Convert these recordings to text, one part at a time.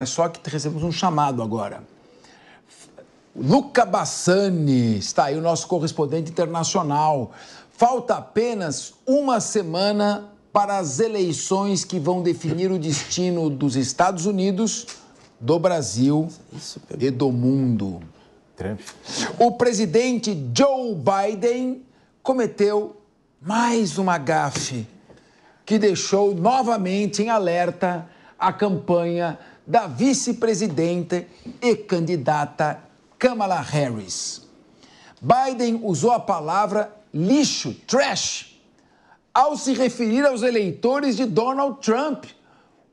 É só que recebemos um chamado agora. Luca Bassani, está aí o nosso correspondente internacional. Falta apenas uma semana para as eleições que vão definir o destino dos Estados Unidos, do Brasil e do mundo. Trump. O presidente Joe Biden cometeu mais uma gafe que deixou novamente em alerta a campanha da vice-presidente e candidata Kamala Harris. Biden usou a palavra lixo, trash, ao se referir aos eleitores de Donald Trump.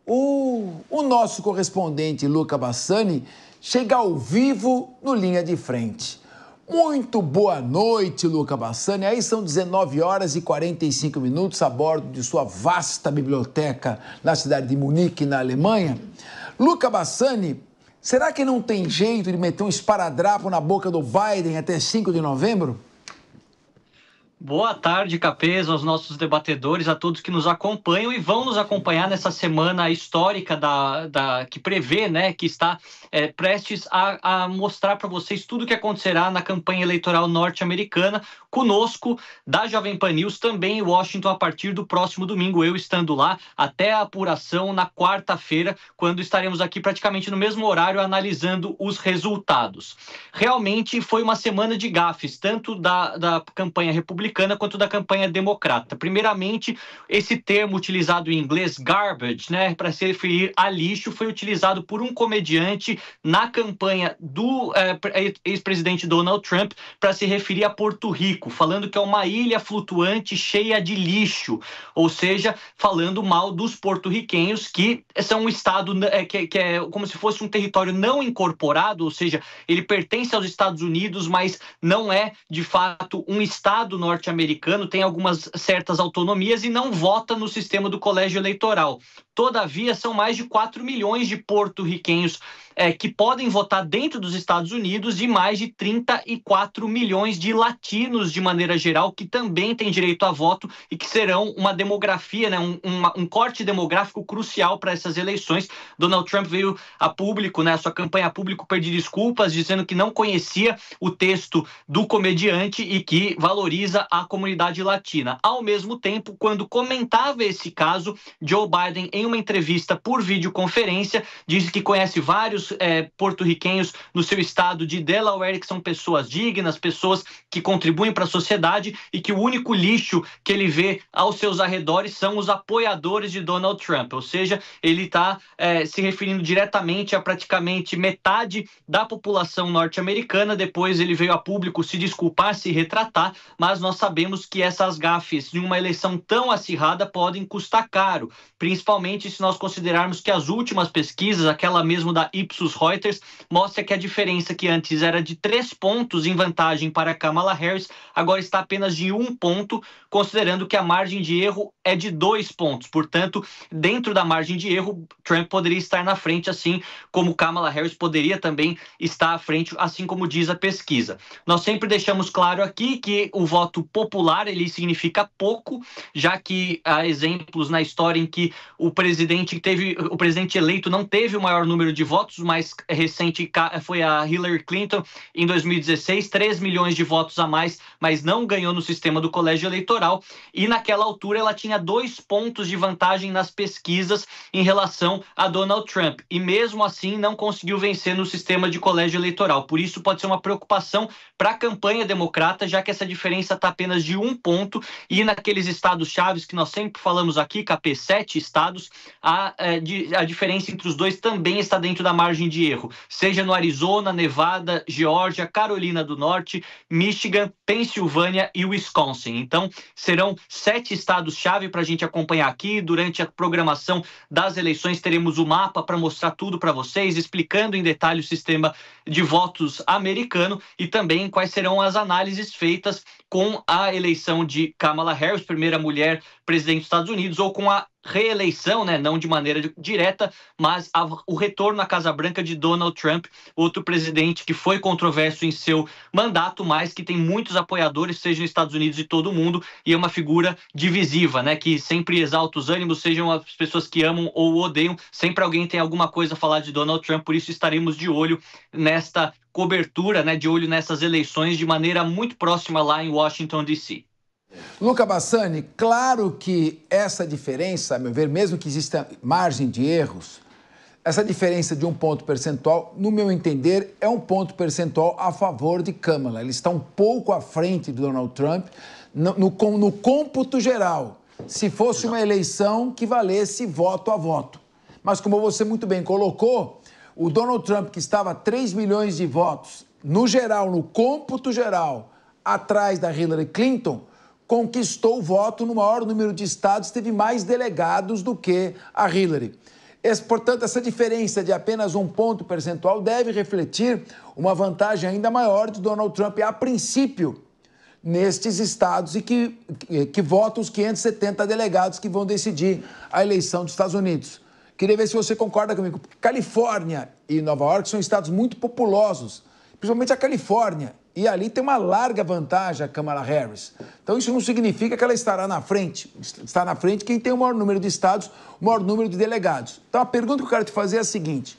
O, o nosso correspondente Luca Bassani chega ao vivo no Linha de Frente. Muito boa noite, Luca Bassani. Aí são 19 horas e 45 minutos a bordo de sua vasta biblioteca na cidade de Munique, na Alemanha. Luca Bassani, será que não tem jeito de meter um esparadrapo na boca do Biden até 5 de novembro? Boa tarde, Capes, aos nossos debatedores, a todos que nos acompanham e vão nos acompanhar nessa semana histórica da, da que prevê, né, que está é, prestes a, a mostrar para vocês tudo o que acontecerá na campanha eleitoral norte-americana, conosco, da Jovem Pan News, também em Washington, a partir do próximo domingo, eu estando lá, até a apuração na quarta-feira, quando estaremos aqui praticamente no mesmo horário analisando os resultados. Realmente foi uma semana de gafes, tanto da, da campanha republicana quanto da campanha democrata. Primeiramente, esse termo utilizado em inglês, garbage, né, para se referir a lixo, foi utilizado por um comediante na campanha do é, ex-presidente Donald Trump para se referir a Porto Rico, falando que é uma ilha flutuante cheia de lixo, ou seja, falando mal dos porto-riquenhos, que são um estado é, que, que é como se fosse um território não incorporado, ou seja, ele pertence aos Estados Unidos, mas não é de fato um estado norte-americano, tem algumas certas autonomias e não vota no sistema do colégio eleitoral. Todavia, são mais de 4 milhões de porto-riquenhos é, que podem votar dentro dos Estados Unidos e mais de 34 milhões de latinos, de maneira geral, que também têm direito a voto e que serão uma demografia, né, um, uma, um corte demográfico crucial para essas eleições. Donald Trump veio a público, né, a sua campanha a público pedir desculpas, dizendo que não conhecia o texto do comediante e que valoriza a comunidade latina. Ao mesmo tempo, quando comentava esse caso, Joe Biden, em uma entrevista por videoconferência, disse que conhece vários é, porto-riquenhos no seu estado de Delaware, que são pessoas dignas, pessoas que contribuem para a sociedade e que o único lixo que ele vê aos seus arredores são os apoiadores de Donald Trump. Ou seja, ele está é, se referindo diretamente a praticamente metade da população norte-americana. Depois ele veio a público se desculpar, se retratar, mas nós sabemos que essas gafes em uma eleição tão acirrada podem custar caro, principalmente se nós considerarmos que as últimas pesquisas, aquela mesmo da Ipsos russos Reuters mostra que a diferença que antes era de três pontos em vantagem para Kamala Harris agora está apenas de um ponto, considerando que a margem de erro é de dois pontos. Portanto, dentro da margem de erro, Trump poderia estar na frente, assim como Kamala Harris poderia também estar à frente, assim como diz a pesquisa. Nós sempre deixamos claro aqui que o voto popular ele significa pouco, já que há exemplos na história em que o presidente teve, o presidente eleito não teve o maior número de votos, mas mais recente foi a Hillary Clinton em 2016, 3 milhões de votos a mais, mas não ganhou no sistema do colégio eleitoral. E naquela altura ela tinha dois pontos de vantagem nas pesquisas em relação a Donald Trump. E mesmo assim não conseguiu vencer no sistema de colégio eleitoral. Por isso pode ser uma preocupação para a campanha democrata, já que essa diferença está apenas de um ponto. E naqueles estados chaves que nós sempre falamos aqui, KP7 estados, a, eh, a diferença entre os dois também está dentro da margem margem de erro, seja no Arizona, Nevada, Geórgia, Carolina do Norte, Michigan, Pensilvânia e Wisconsin. Então, serão sete estados-chave para a gente acompanhar aqui. Durante a programação das eleições, teremos o mapa para mostrar tudo para vocês, explicando em detalhe o sistema de votos americano e também quais serão as análises feitas com a eleição de Kamala Harris, primeira mulher presidente dos Estados Unidos, ou com a reeleição, né? não de maneira direta, mas a, o retorno à Casa Branca de Donald Trump, outro presidente que foi controverso em seu mandato, mas que tem muitos apoiadores, seja nos Estados Unidos e todo mundo, e é uma figura divisiva, né? que sempre exalta os ânimos, sejam as pessoas que amam ou odeiam, sempre alguém tem alguma coisa a falar de Donald Trump, por isso estaremos de olho nesta cobertura, né? de olho nessas eleições de maneira muito próxima lá em Washington, D.C. Luca Bassani, claro que essa diferença, a meu ver, mesmo que exista margem de erros, essa diferença de um ponto percentual, no meu entender, é um ponto percentual a favor de Kamala. Ele está um pouco à frente do Donald Trump no, no, no cômputo geral, se fosse uma eleição que valesse voto a voto. Mas como você muito bem colocou, o Donald Trump, que estava 3 milhões de votos no geral, no cômputo geral, atrás da Hillary Clinton, conquistou o voto no maior número de estados, teve mais delegados do que a Hillary. Esse, portanto, essa diferença de apenas um ponto percentual deve refletir uma vantagem ainda maior de Donald Trump, a princípio, nestes estados e que, que, que votam os 570 delegados que vão decidir a eleição dos Estados Unidos. Queria ver se você concorda comigo. Califórnia e Nova York são estados muito populosos, principalmente a Califórnia. E ali tem uma larga vantagem a Kamala Harris. Então isso não significa que ela estará na frente. Está na frente quem tem o maior número de estados, o maior número de delegados. Então a pergunta que eu quero te fazer é a seguinte: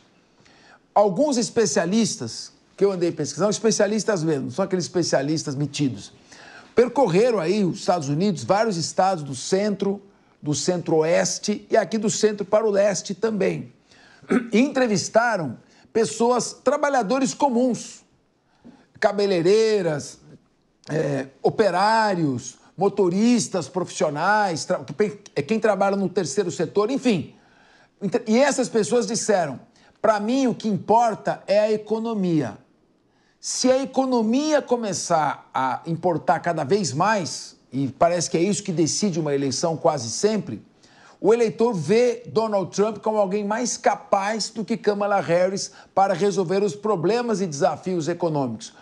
alguns especialistas que eu andei pesquisando, especialistas mesmo, são aqueles especialistas metidos, percorreram aí os Estados Unidos, vários estados do centro, do centro-oeste e aqui do centro para o leste também. E entrevistaram pessoas, trabalhadores comuns, cabeleireiras, é, operários, motoristas profissionais, é quem trabalha no terceiro setor, enfim. E essas pessoas disseram: para mim o que importa é a economia. Se a economia começar a importar cada vez mais, e parece que é isso que decide uma eleição quase sempre, o eleitor vê Donald Trump como alguém mais capaz do que Kamala Harris para resolver os problemas e desafios econômicos.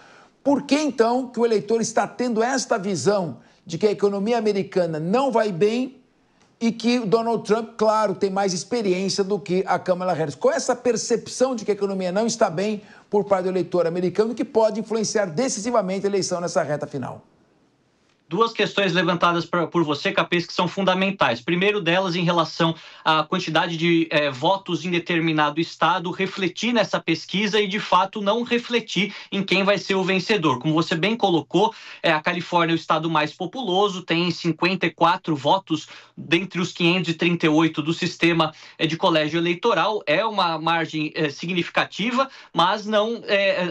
Por que então que o eleitor está tendo esta visão de que a economia americana não vai bem e que o Donald Trump, claro, tem mais experiência do que a Kamala Harris. Qual é essa percepção de que a economia não está bem por parte do eleitor americano que pode influenciar decisivamente a eleição nessa reta final? duas questões levantadas pra, por você, Capês, que são fundamentais. Primeiro delas, em relação à quantidade de é, votos em determinado estado, refletir nessa pesquisa e, de fato, não refletir em quem vai ser o vencedor. Como você bem colocou, é a Califórnia é o estado mais populoso, tem 54 votos dentre os 538 do sistema é, de colégio eleitoral. É uma margem é, significativa, mas não,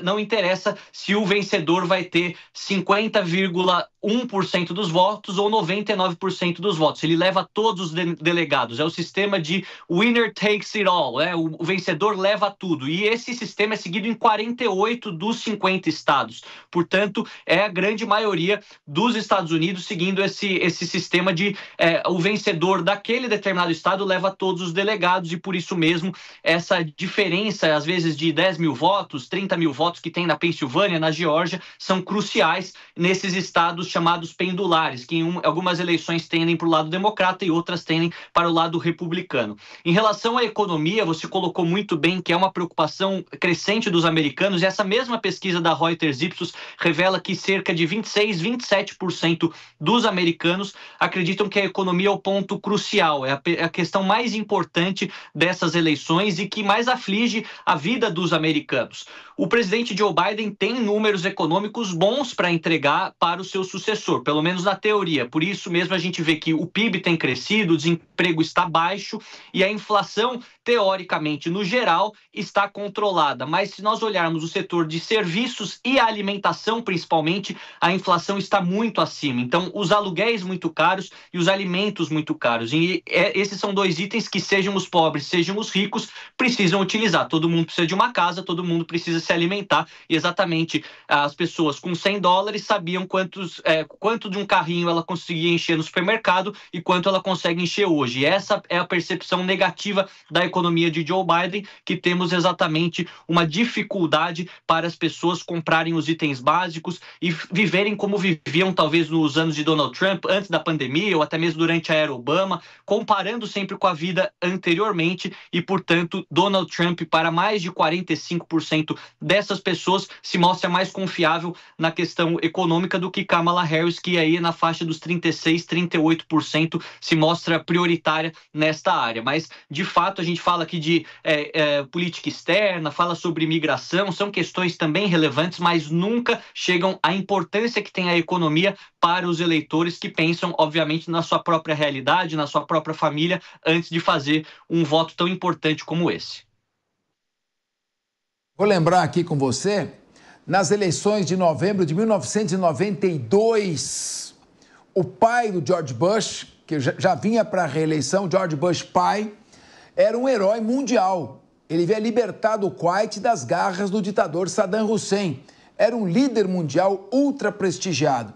não interessa se o vencedor vai ter 50,1% 100% dos votos ou 99% dos votos. Ele leva todos os de delegados. É o sistema de winner takes it all, é o, o vencedor leva tudo. E esse sistema é seguido em 48 dos 50 estados. Portanto, é a grande maioria dos Estados Unidos seguindo esse, esse sistema de é, o vencedor daquele determinado estado leva todos os delegados e por isso mesmo essa diferença, às vezes de 10 mil votos, 30 mil votos que tem na Pensilvânia, na Geórgia, são cruciais nesses estados chamados pendulares, que em um, algumas eleições tendem para o lado democrata e outras tendem para o lado republicano. Em relação à economia, você colocou muito bem que é uma preocupação crescente dos americanos, e essa mesma pesquisa da Reuters Ipsos revela que cerca de 26, 27% dos americanos acreditam que a economia é o ponto crucial, é a, é a questão mais importante dessas eleições e que mais aflige a vida dos americanos o presidente Joe Biden tem números econômicos bons para entregar para o seu sucessor, pelo menos na teoria. Por isso mesmo a gente vê que o PIB tem crescido, o desemprego está baixo e a inflação, teoricamente, no geral, está controlada. Mas se nós olharmos o setor de serviços e alimentação, principalmente, a inflação está muito acima. Então, os aluguéis muito caros e os alimentos muito caros. E é, esses são dois itens que, sejam os pobres, sejam os ricos, precisam utilizar. Todo mundo precisa de uma casa, todo mundo precisa se alimentar. E exatamente as pessoas com 100 dólares sabiam quantos, é, quanto de um carrinho ela conseguia encher no supermercado e quanto ela consegue encher hoje. E essa é a percepção negativa da economia de Joe Biden, que temos exatamente uma dificuldade para as pessoas comprarem os itens básicos e viverem como viviam talvez nos anos de Donald Trump, antes da pandemia ou até mesmo durante a era Obama, comparando sempre com a vida anteriormente e, portanto, Donald Trump para mais de 45% dessas pessoas se mostra mais confiável na questão econômica do que Kamala Harris, que aí na faixa dos 36, 38% se mostra prioritária nesta área. Mas, de fato, a gente fala aqui de é, é, política externa, fala sobre imigração, são questões também relevantes, mas nunca chegam à importância que tem a economia para os eleitores que pensam, obviamente, na sua própria realidade, na sua própria família, antes de fazer um voto tão importante como esse. Vou lembrar aqui com você, nas eleições de novembro de 1992, o pai do George Bush, que já vinha para a reeleição, George Bush pai, era um herói mundial. Ele havia libertado o Kuwait das garras do ditador Saddam Hussein. Era um líder mundial ultra prestigiado.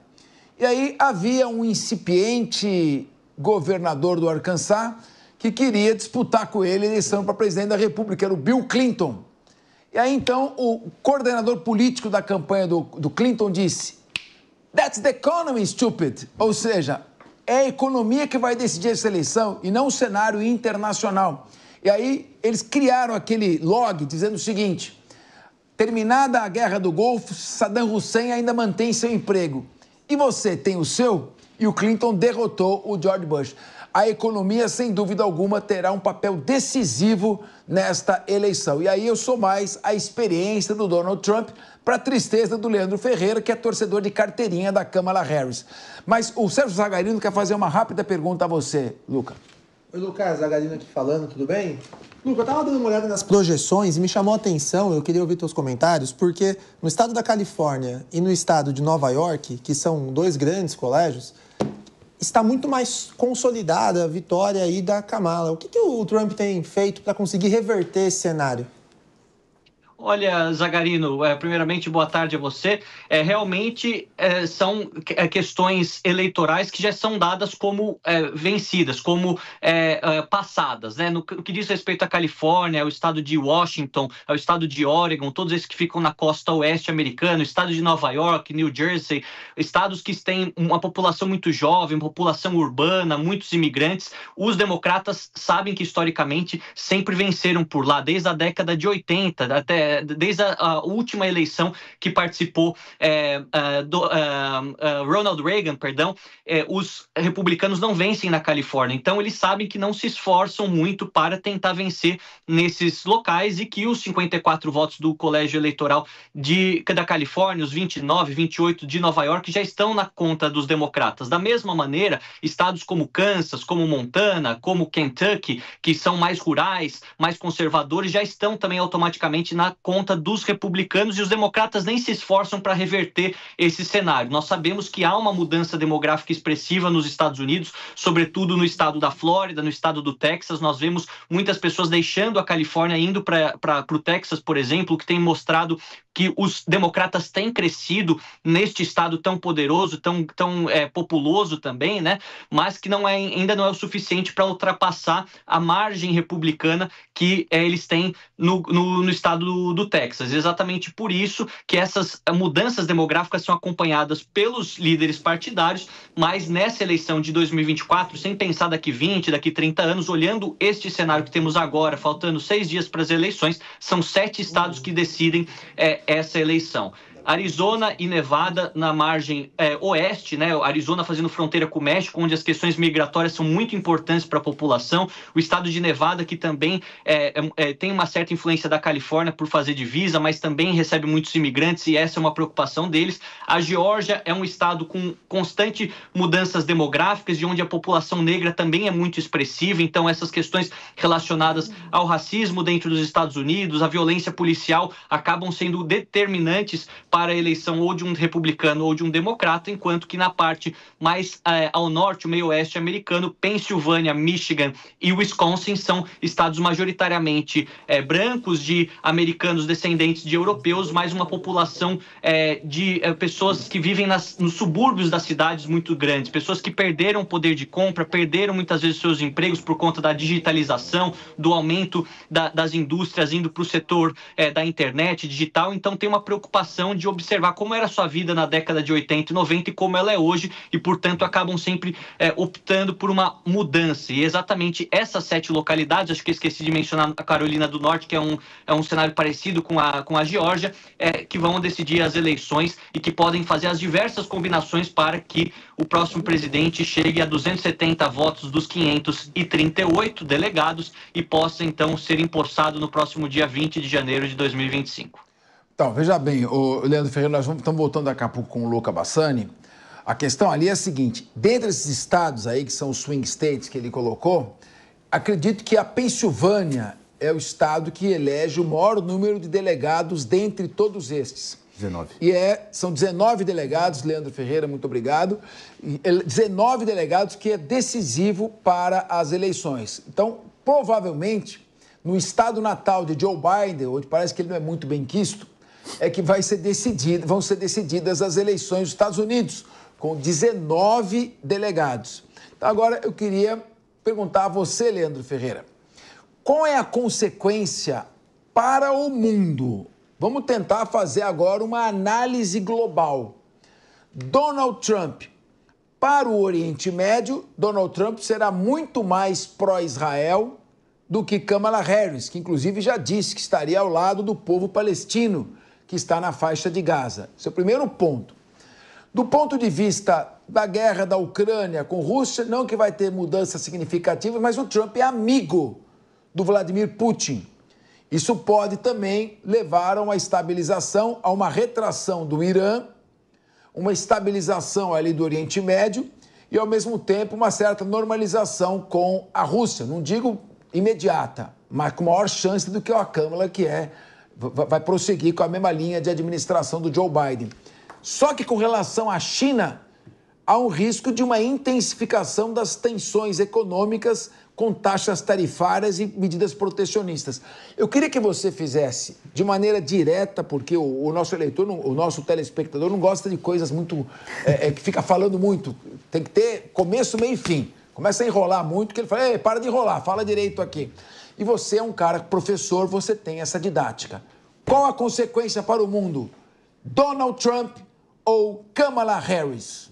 E aí havia um incipiente governador do Arkansas que queria disputar com ele a eleição para presidente da República, era o Bill Clinton. E aí então o coordenador político da campanha do, do Clinton disse: That's the economy, stupid! Ou seja, é a economia que vai decidir essa eleição e não o cenário internacional. E aí eles criaram aquele log dizendo o seguinte: terminada a guerra do Golfo, Saddam Hussein ainda mantém seu emprego. E você tem o seu? E o Clinton derrotou o George Bush a economia, sem dúvida alguma, terá um papel decisivo nesta eleição. E aí eu sou mais a experiência do Donald Trump para tristeza do Leandro Ferreira, que é torcedor de carteirinha da Kamala Harris. Mas o Sérgio Zagarino quer fazer uma rápida pergunta a você, Luca. Oi, Lucas, Zagarino aqui falando, tudo bem? Luca, eu estava dando uma olhada nas projeções e me chamou a atenção, eu queria ouvir teus comentários, porque no estado da Califórnia e no estado de Nova York, que são dois grandes colégios, está muito mais consolidada a vitória aí da Kamala. O que, que o Trump tem feito para conseguir reverter esse cenário? Olha, Zagarino, é, primeiramente, boa tarde a você. É, realmente é, são é, questões eleitorais que já são dadas como é, vencidas, como é, passadas. Né? No, que diz respeito à Califórnia, ao estado de Washington, ao estado de Oregon, todos esses que ficam na costa oeste americana, o estado de Nova York, New Jersey, estados que têm uma população muito jovem, população urbana, muitos imigrantes, os democratas sabem que historicamente sempre venceram por lá, desde a década de 80 até é, desde a, a, última eleição que participou é, é do, é, Ronald Reagan, perdão, os republicanos não vencem na Califórnia. Então eles sabem que não se esforçam muito para tentar vencer nesses locais e que os 54 votos do colégio eleitoral de, da Califórnia, os 29, 28 de Nova York, já estão na conta dos democratas. Da mesma maneira, estados como Kansas, como Montana, como Kentucky, que são mais rurais, mais conservadores, já estão também automaticamente na conta dos republicanos e os democratas nem se esforçam para reverter esse cenário. Nós sabemos que há uma mudança demográfica expressiva nos Estados Unidos, sobretudo no estado da Flórida, no estado do Texas. Nós vemos muitas pessoas deixando a Califórnia, indo para o Texas, por exemplo, o que tem mostrado que os democratas têm crescido neste estado tão poderoso, tão, tão é, populoso também, né? Mas que não é, ainda não é o suficiente para ultrapassar a margem republicana que é, eles têm no, no, no estado do, do Texas. Exatamente por isso que essas mudanças demográficas são acompanhadas pelos líderes partidários, mas nessa eleição de 2024, sem pensar daqui 20, daqui 30 anos, olhando este cenário que temos agora, faltando seis dias para as eleições, são sete estados uhum. que decidem é, essa eleição. Arizona e Nevada na margem é, oeste, né? Arizona fazendo fronteira com o México, onde as questões migratórias são muito importantes para a população. O estado de Nevada, que também é, é, é, tem uma certa influência da Califórnia por fazer divisa, mas também recebe muitos imigrantes e essa é uma preocupação deles. A Geórgia é um estado com constante mudanças demográficas, de onde a população negra também é muito expressiva. Então, essas questões relacionadas ao racismo dentro dos Estados Unidos, à violência policial, acabam sendo determinantes para para a eleição ou de um republicano ou de um democrata, enquanto que na parte mais é, ao norte, o meio-oeste americano, Pensilvânia, Michigan e Wisconsin são estados majoritariamente é, brancos, de americanos descendentes de europeus, mas uma população é, de pessoas que vivem nas, nos subúrbios das cidades muito grandes, pessoas que perderam o poder de compra, perderam muitas vezes seus empregos por conta da digitalização, do aumento da, das indústrias indo para o setor da internet digital, então tem uma preocupação de de observar como era a sua vida na década de 80 e 90 e como ela é hoje, e portanto acabam sempre é, optando por uma mudança. E é exatamente essas sete localidades, acho que esqueci de mencionar a Carolina do Norte, que é um, é um cenário parecido com a, com a Geórgia, é, que vão decidir as eleições e que podem fazer as diversas combinações para que o próximo presidente chegue a 270 votos dos 538 delegados e possa então ser empossado no próximo dia 20 de janeiro de 2025. Então, veja bem, o Leandro Ferreira, nós vamos, estamos voltando a pouco com o Luca Bassani. A questão ali é a seguinte: dentre esses estados aí, que são os swing states que ele colocou, acredito que a Pensilvânia é o estado que elege o maior número de delegados dentre todos estes. 19. E é, são 19 delegados, Leandro Ferreira, muito obrigado. 19 é, delegados que é decisivo para as eleições. Então, provavelmente, no estado natal de Joe Biden, onde parece que ele não é muito bem quisto, é que vai ser decidido, vão ser decididas as eleições dos Estados Unidos, com 19 delegados. Então, agora eu queria perguntar a você, Leandro Ferreira, qual é a consequência para o mundo? Vamos tentar fazer agora uma análise global. Donald Trump. Para o Oriente Médio, Donald Trump será muito mais pró-Israel do que Kamala Harris, que inclusive já disse que estaria ao lado do povo palestino que está na faixa de Gaza. Esse é o primeiro ponto. Do ponto de vista da guerra da Ucrânia com Rússia, não que vai ter mudança significativa, mas o Trump é amigo do Vladimir Putin. Isso pode também levar a uma estabilização, a uma retração do Irã, uma estabilização ali do Oriente Médio e, ao mesmo tempo, uma certa normalização com a Rússia. Não digo imediata, mas com maior chance do que a Câmara, que é vai prosseguir com a mesma linha de administração do Joe Biden. Só que com relação à China, há um risco de uma intensificação das tensões econômicas com taxas tarifárias e medidas protecionistas. Eu queria que você fizesse de maneira direta, porque o, o nosso eleitor, o nosso telespectador não gosta de coisas muito é, é, que fica falando muito. Tem que ter começo, meio e fim. Começa a enrolar muito, que ele fala, para de enrolar, fala direito aqui. E você é um cara professor, você tem essa didática. Qual a consequência para o mundo? Donald Trump ou Kamala Harris?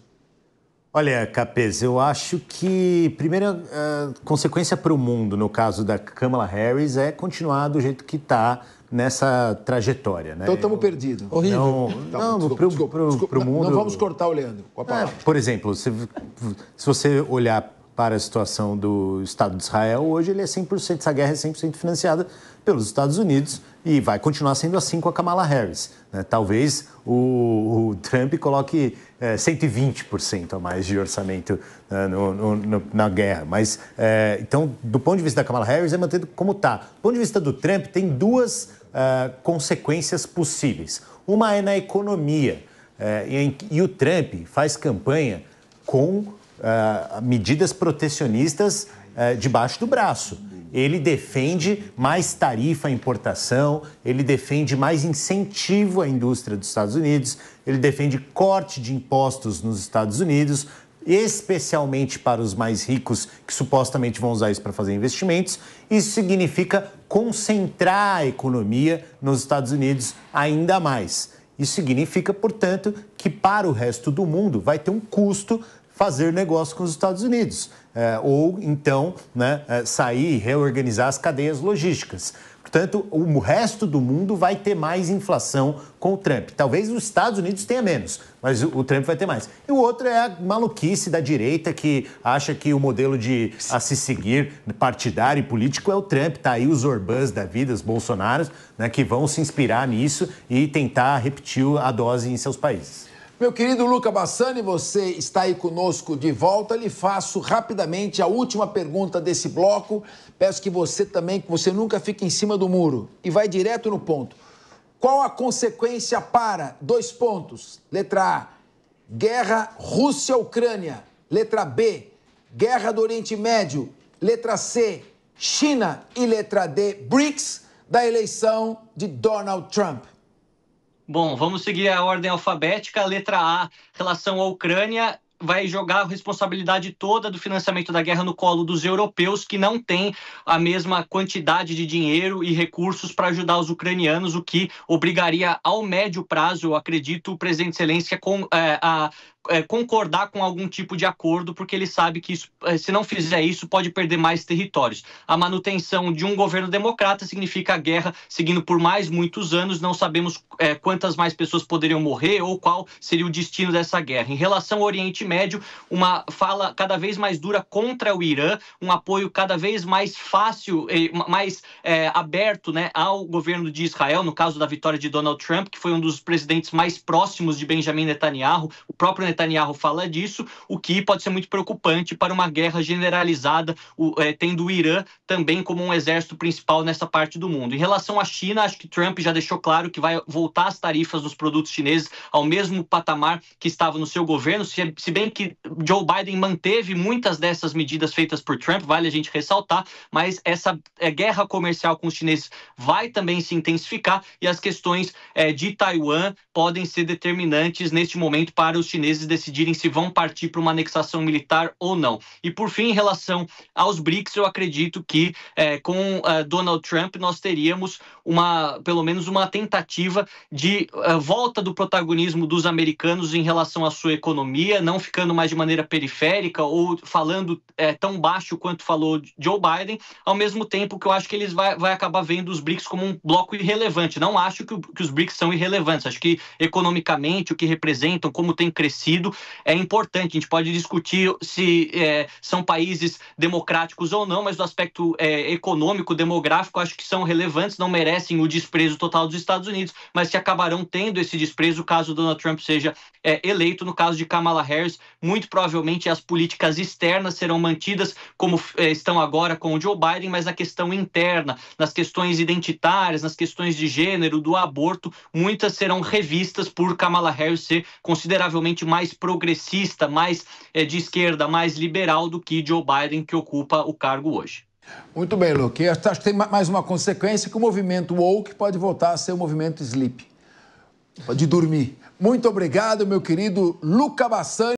Olha, Capes, eu acho que primeira uh, consequência para o mundo, no caso da Kamala Harris, é continuar do jeito que está nessa trajetória. Né? Então estamos perdidos. Horrível. Não, não para o mundo... Não vamos cortar o Leandro, com a é, palavra. É, por exemplo, se, se você olhar para a situação do Estado de Israel, hoje ele é 100%, essa guerra é 100% financiada pelos Estados Unidos e vai continuar sendo assim com a Kamala Harris. Né? Talvez o, o, Trump coloque é, 120% a mais de orçamento né, no, no, na guerra. Mas, é, então, do ponto de vista da Kamala Harris, é mantido como está. Do ponto de vista do Trump, tem duas é, consequências possíveis. Uma é na economia. É, e, e o Trump faz campanha com ah, medidas protecionistas uh, debaixo do braço. Ele defende mais tarifa à importação, ele defende mais incentivo à indústria dos Estados Unidos, ele defende corte de impostos nos Estados Unidos, especialmente para os mais ricos que supostamente vão usar isso para fazer investimentos. Isso significa concentrar a economia nos Estados Unidos ainda mais. Isso significa, portanto, que para o resto do mundo vai ter um custo fazer negócio com os Estados Unidos, é, ou então né, é, sair e reorganizar as cadeias logísticas. Portanto, o resto do mundo vai ter mais inflação com o Trump. Talvez os Estados Unidos tenha menos, mas o Trump vai ter mais. E o outro é a maluquice da direita que acha que o modelo de a se seguir partidário e político é o Trump. Tá aí os Orbãs da vida, os Bolsonaros, né, que vão se inspirar nisso e tentar repetir a dose em seus países. Meu querido Luca Bassani, você está aí conosco de volta. Lhe faço rapidamente a última pergunta desse bloco. Peço que você também, que você nunca fique em cima do muro e vai direto no ponto. Qual a consequência para dois pontos? Letra A, guerra Rússia-Ucrânia. Letra B, guerra do Oriente Médio. Letra C, China. E letra D, BRICS, da eleição de Donald Trump. Bom, vamos seguir a ordem alfabética. A letra A, relação à Ucrânia, vai jogar a responsabilidade toda do financiamento da guerra no colo dos europeus que não têm a mesma quantidade de dinheiro e recursos para ajudar os ucranianos, o que obrigaria ao médio prazo, eu acredito, o presidente Zelensky a, eh, é, concordar com algum tipo de acordo, porque ele sabe que isso, é, se não fizer isso, pode perder mais territórios. A manutenção de um governo democrata significa a guerra seguindo por mais muitos anos, não sabemos é, quantas mais pessoas poderiam morrer ou qual seria o destino dessa guerra. Em relação ao Oriente Médio, uma fala cada vez mais dura contra o Irã, um apoio cada vez mais fácil, mais é, aberto né, ao governo de Israel, no caso da vitória de Donald Trump, que foi um dos presidentes mais próximos de Benjamin Netanyahu. O próprio Netanyahu fala disso, o que pode ser muito preocupante para uma guerra generalizada, o, é, tendo o Irã também como um exército principal nessa parte do mundo. Em relação à China, acho que Trump já deixou claro que vai voltar as tarifas dos produtos chineses ao mesmo patamar que estava no seu governo, se, se bem que Joe Biden manteve muitas dessas medidas feitas por Trump, vale a gente ressaltar, mas essa é, guerra comercial com os chineses vai também se intensificar e as questões é, de Taiwan podem ser determinantes neste momento para os chineses países decidirem se vão partir para uma anexação militar ou não. E por fim, em relação aos BRICS, eu acredito que é, com é, Donald Trump nós teríamos uma, pelo menos uma tentativa de é, volta do protagonismo dos americanos em relação à sua economia, não ficando mais de maneira periférica ou falando é, tão baixo quanto falou Joe Biden, ao mesmo tempo que eu acho que eles vai, vai acabar vendo os BRICS como um bloco irrelevante. Não acho que, que os BRICS são irrelevantes, acho que economicamente o que representam, como tem crescido sentido é importante. A gente pode discutir se é, são países democráticos ou não, mas do aspecto é, econômico, demográfico, acho que são relevantes, não merecem o desprezo total dos Estados Unidos, mas que acabarão tendo esse desprezo caso Donald Trump seja é, eleito. No caso de Kamala Harris, muito provavelmente as políticas externas serão mantidas como é, estão agora com o Joe Biden, mas a questão interna, nas questões identitárias, nas questões de gênero, do aborto, muitas serão revistas por Kamala Harris ser consideravelmente mais mais progressista, mais é, de esquerda, mais liberal do que Joe Biden, que ocupa o cargo hoje. Muito bem, Luke. Acho que tem mais uma consequência que o movimento woke pode voltar a ser o movimento sleep, de dormir. Muito obrigado, meu querido Luca Bassani.